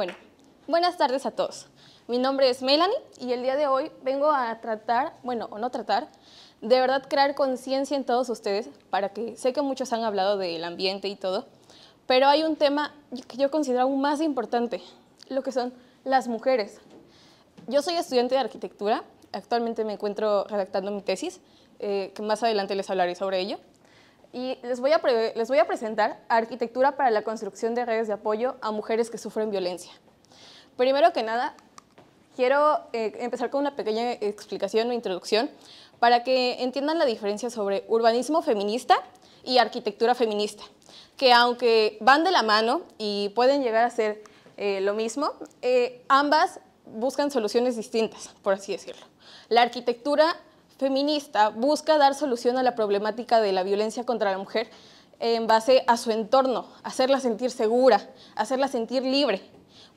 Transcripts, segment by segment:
Bueno, buenas tardes a todos. Mi nombre es Melanie y el día de hoy vengo a tratar, bueno, o no tratar, de verdad crear conciencia en todos ustedes para que sé que muchos han hablado del ambiente y todo, pero hay un tema que yo considero aún más importante, lo que son las mujeres. Yo soy estudiante de arquitectura, actualmente me encuentro redactando mi tesis, eh, que más adelante les hablaré sobre ello y les voy, a les voy a presentar Arquitectura para la construcción de redes de apoyo a mujeres que sufren violencia. Primero que nada, quiero eh, empezar con una pequeña explicación o introducción para que entiendan la diferencia sobre urbanismo feminista y arquitectura feminista, que aunque van de la mano y pueden llegar a ser eh, lo mismo, eh, ambas buscan soluciones distintas, por así decirlo. La arquitectura feminista busca dar solución a la problemática de la violencia contra la mujer en base a su entorno, hacerla sentir segura, hacerla sentir libre.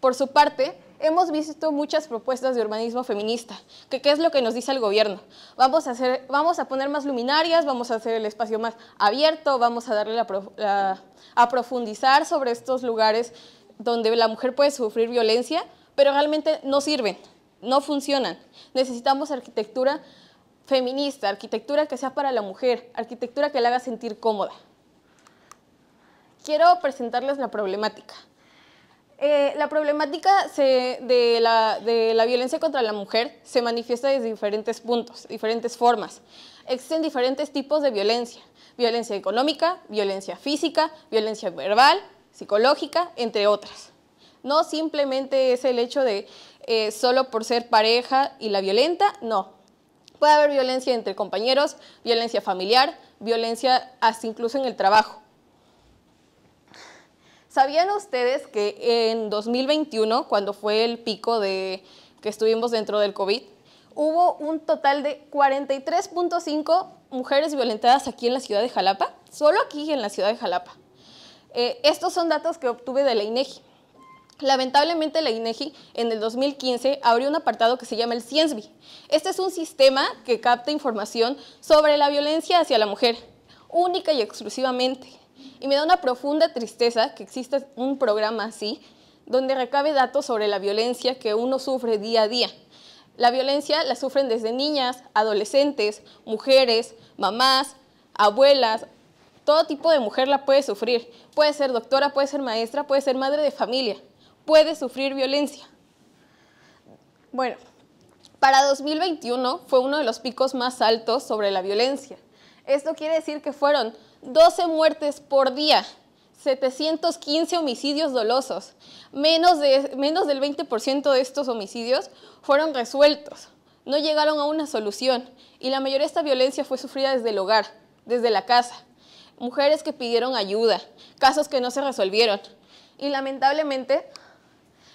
Por su parte, hemos visto muchas propuestas de urbanismo feminista, que qué es lo que nos dice el gobierno. Vamos a, hacer, vamos a poner más luminarias, vamos a hacer el espacio más abierto, vamos a darle a profundizar sobre estos lugares donde la mujer puede sufrir violencia, pero realmente no sirven, no funcionan. Necesitamos arquitectura feminista, arquitectura que sea para la mujer, arquitectura que la haga sentir cómoda. Quiero presentarles la problemática. Eh, la problemática de, la, violencia contra la mujer se manifiesta desde diferentes puntos, diferentes formas. Existen diferentes tipos de violencia. Violencia económica, violencia física, violencia verbal, psicológica, entre otras. No simplemente es el hecho de eh, solo por ser pareja y la violenta, no Puede haber violencia entre compañeros, violencia familiar, violencia hasta incluso en el trabajo. ¿Sabían ustedes que en 2021, cuando fue el pico de que estuvimos dentro del COVID, hubo un total de 43.5 mujeres violentadas aquí en la ciudad de Jalapa? Solo aquí en la ciudad de Jalapa. Eh, estos son datos que obtuve de la INEGI. Lamentablemente la INEGI e en el 2015 abrió un apartado que se llama el CIENSBI. E este es un sistema que capta información sobre la violencia hacia la mujer, única y exclusivamente. Y me da una profunda tristeza que exista un programa así, donde recabe datos sobre la violencia que uno sufre día a día. La violencia la sufren desde niñas, adolescentes, mujeres, mamás, abuelas, todo tipo de mujer la puede sufrir. Puede ser doctora, puede ser maestra, puede ser madre de familia puede sufrir violencia. Bueno, para 2021 fue uno de los picos más altos sobre la violencia. Esto quiere decir que fueron 12 muertes por día, 715 homicidios dolosos. Menos, de, menos del 20% de estos homicidios fueron resueltos, no llegaron a una solución y la mayoría esta violencia fue sufrida desde el hogar, desde la casa. Mujeres que pidieron ayuda, casos que no se resolvieron. Y lamentablemente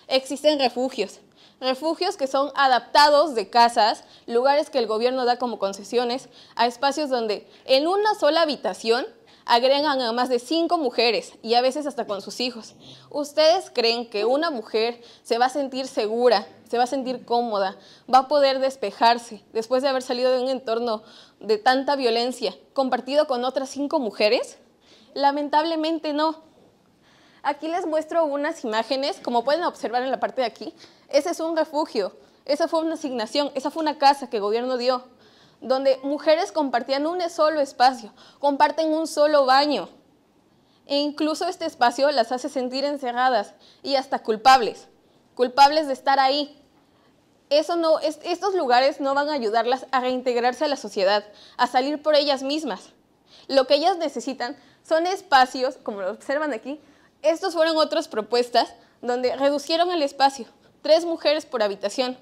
existen refugios. Refugios que son adaptados de casas, lugares que el gobierno da como concesiones, a espacios donde en una sola habitación agregan a más de cinco mujeres y a veces hasta con sus hijos. ¿Ustedes creen que una mujer se va a sentir segura, se va a sentir cómoda, va a poder despejarse después de haber salido de un entorno de tanta violencia compartido con otras cinco mujeres? Lamentablemente no. Aquí les muestro unas imágenes, como pueden observar en la parte de aquí. Ese es un refugio, esa fue una asignación, esa fue una casa que el gobierno dio, donde mujeres compartían un solo espacio, comparten un solo baño. E incluso este espacio las hace sentir encerradas y hasta culpables, culpables de estar ahí, eso no, estos lugares no van a ayudarlas a reintegrarse a la sociedad, a salir por ellas mismas. Lo que ellas necesitan son espacios, como lo observan aquí, estos fueron otras propuestas donde reducieron el espacio, tres mujeres por habitación,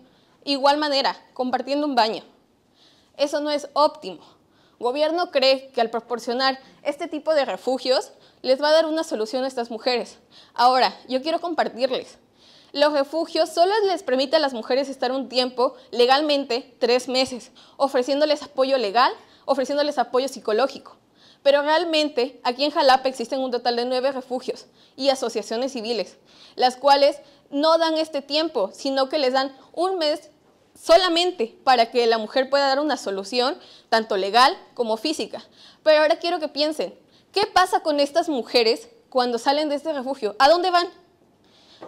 igual manera, compartiendo un baño. Eso no es óptimo. Gobierno cree que al proporcionar este tipo de refugios les va a dar una solución a estas mujeres. Ahora, yo quiero compartirles. Los refugios solo les permite a las mujeres estar un tiempo, legalmente, tres meses, ofreciéndoles apoyo legal, ofreciéndoles apoyo psicológico. Pero realmente aquí en Jalapa existen un total de nueve refugios y asociaciones civiles, las cuales no dan este tiempo, sino que les dan un mes solamente para que la mujer pueda dar una solución, tanto legal como física. Pero ahora quiero que piensen, ¿qué pasa con estas mujeres cuando salen de este refugio? ¿A dónde van?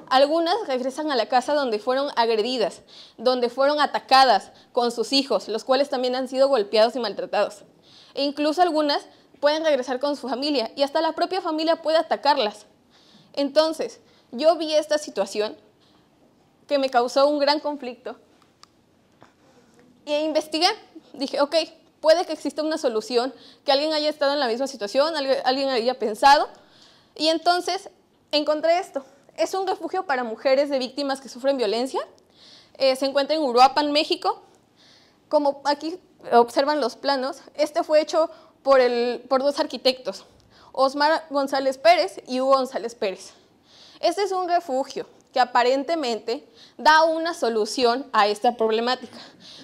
Algunas regresan a la casa donde fueron agredidas, donde fueron atacadas con sus hijos, los cuales también han sido golpeados y maltratados. E incluso algunas pueden regresar con su familia y hasta la propia familia puede atacarlas. Entonces, yo vi esta situación que me causó un gran conflicto Y investigué. Dije, ok, puede que exista una solución, que alguien haya estado en la misma situación, alguien haya pensado. Y entonces encontré esto. Es un refugio para mujeres de víctimas que sufren violencia. Eh, se encuentra en Uruapan, México. Como aquí observan los planos, este fue hecho por, dos arquitectos, Osmar González Pérez y Hugo González Pérez. Este es un refugio que aparentemente da una solución a esta problemática.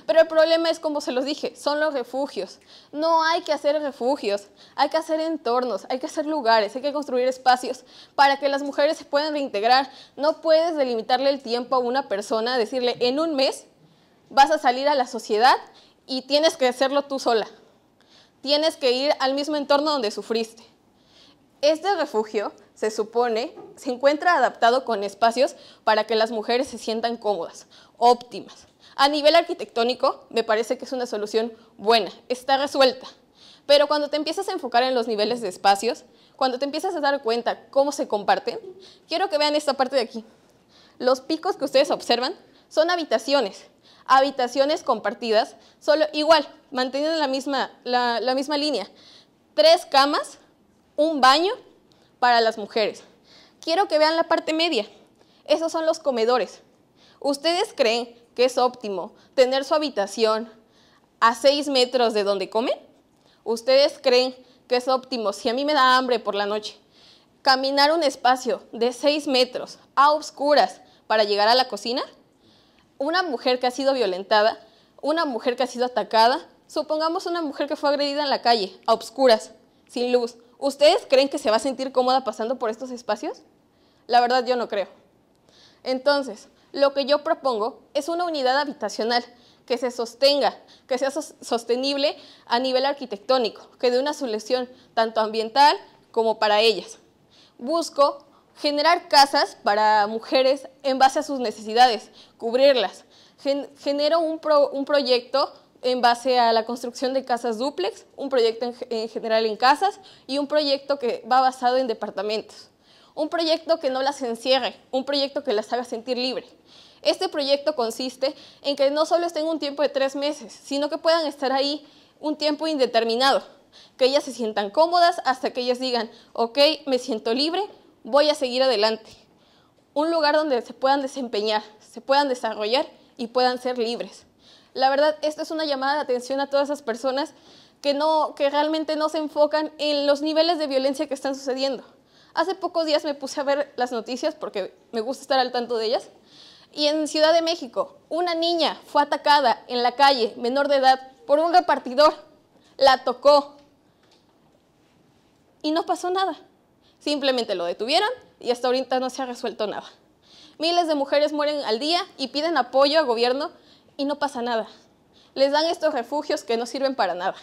Pero el problema es, como se los dije, son los refugios. No hay que hacer refugios, hay que hacer entornos, hay que hacer lugares, hay que construir espacios para que las mujeres se puedan reintegrar. No puedes delimitarle el tiempo a una persona, decirle, en un mes vas a salir a la sociedad y tienes que hacerlo tú sola tienes que ir al mismo entorno donde sufriste. Este refugio, se supone, se encuentra adaptado con espacios para que las mujeres se sientan cómodas, óptimas. A nivel arquitectónico, me parece que es una solución buena, está resuelta. Pero cuando te empiezas a enfocar en los niveles de espacios, cuando te empiezas a dar cuenta cómo se comparten, quiero que vean esta parte de aquí. Los picos que ustedes observan son habitaciones habitaciones compartidas, solo igual, manteniendo la misma, la, misma línea. Tres camas, un baño para las mujeres. Quiero que vean la parte media. Esos son los comedores. ¿Ustedes creen que es óptimo tener su habitación a seis metros de donde comen? ¿Ustedes creen que es óptimo si a mí me da hambre por la noche? Caminar un espacio de seis metros a oscuras para llegar a la cocina? una mujer que ha sido violentada, una mujer que ha sido atacada, supongamos una mujer que fue agredida en la calle, a obscuras, sin luz, ¿ustedes creen que se va a sentir cómoda pasando por estos espacios? La verdad yo no creo. Entonces, lo que yo propongo es una unidad habitacional que se sostenga, que sea sostenible a nivel arquitectónico, que dé una solución tanto ambiental como para ellas. Busco generar casas para mujeres en base a sus necesidades, cubrirlas. genero un, proyecto en base a la construcción de casas duplex, un proyecto en, en general en casas y un proyecto que va basado en departamentos. Un proyecto que no las encierre, un proyecto que las haga sentir libre. Este proyecto consiste en que no solo estén un tiempo de tres meses, sino que puedan estar ahí un tiempo indeterminado, que ellas se sientan cómodas hasta que ellas digan, ok, me siento libre, voy a seguir adelante. Un lugar donde se puedan desempeñar, se puedan desarrollar y puedan ser libres. La verdad, esta es una llamada de atención a todas esas personas que, realmente no se enfocan en los niveles de violencia que están sucediendo. Hace pocos días me puse a ver las noticias porque me gusta estar al tanto de ellas. Y en Ciudad de México, una niña fue atacada en la calle, menor de edad, por un repartidor. La tocó. Y no pasó nada. Simplemente lo detuvieron y hasta ahorita no se ha resuelto nada. Miles de mujeres mueren al día y piden apoyo al gobierno y no pasa nada. Les dan estos refugios que no sirven para nada.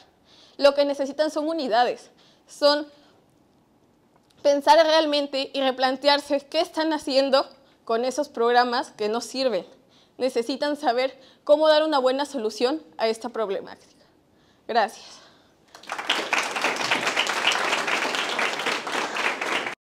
Lo que necesitan son unidades, son pensar realmente y replantearse qué están haciendo con esos programas que no sirven. Necesitan saber cómo dar una buena solución a esta problemática. Gracias.